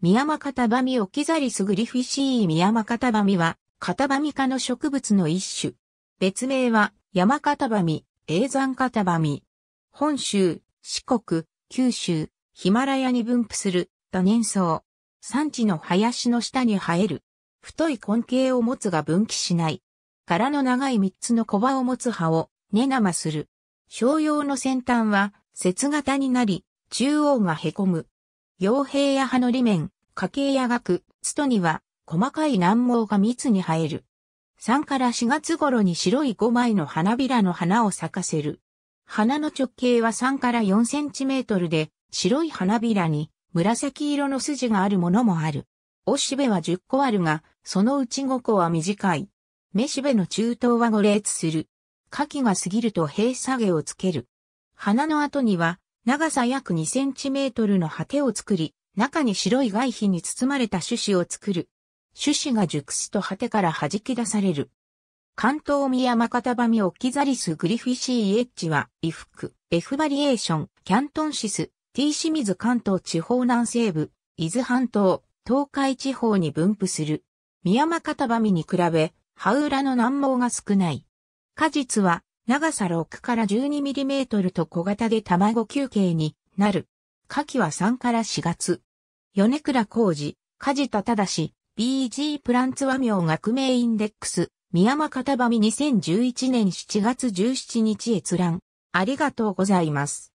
ミヤマカタバミオキザリスグリフィシーミヤマカタバミは、カタバミ科の植物の一種。別名は、ヤマカタバミ、エーザンカタバミ。本州、四国、九州、ヒマラヤに分布する多年草。産地の林の下に生える。太い根茎を持つが分岐しない。殻の長い三つの小葉を持つ葉を、根生する。商用の先端は、節型になり、中央が凹む。傭兵や葉の裏面、家系や額、ストには、細かい難毛が密に生える。3から4月頃に白い5枚の花びらの花を咲かせる。花の直径は3から4センチメートルで、白い花びらに紫色の筋があるものもある。おしべは10個あるが、そのうち5個は短い。めしべの中等は5列する。花期が過ぎると閉鎖げをつける。花の後には長さ約2センチメートルの果てを作り、中に白い外皮に包まれた種子を作る。種子が熟すと果てから弾き出される。関東宮マカタバミオキザリスグリフィシーエッジは、衣服、F バリエーション、キャントンシス、T 清水関東地方南西部、伊豆半島、東海地方に分布する。宮マカタバミに比べ、葉裏の難毛が少ない。果実は長さ6から 12mm と小型で卵球形になる。夏季は3から4月。米倉浩二、梶田正、BG プランツ和名学名インデックス、宮間片ば2011年7月17日閲覧。ありがとうございます。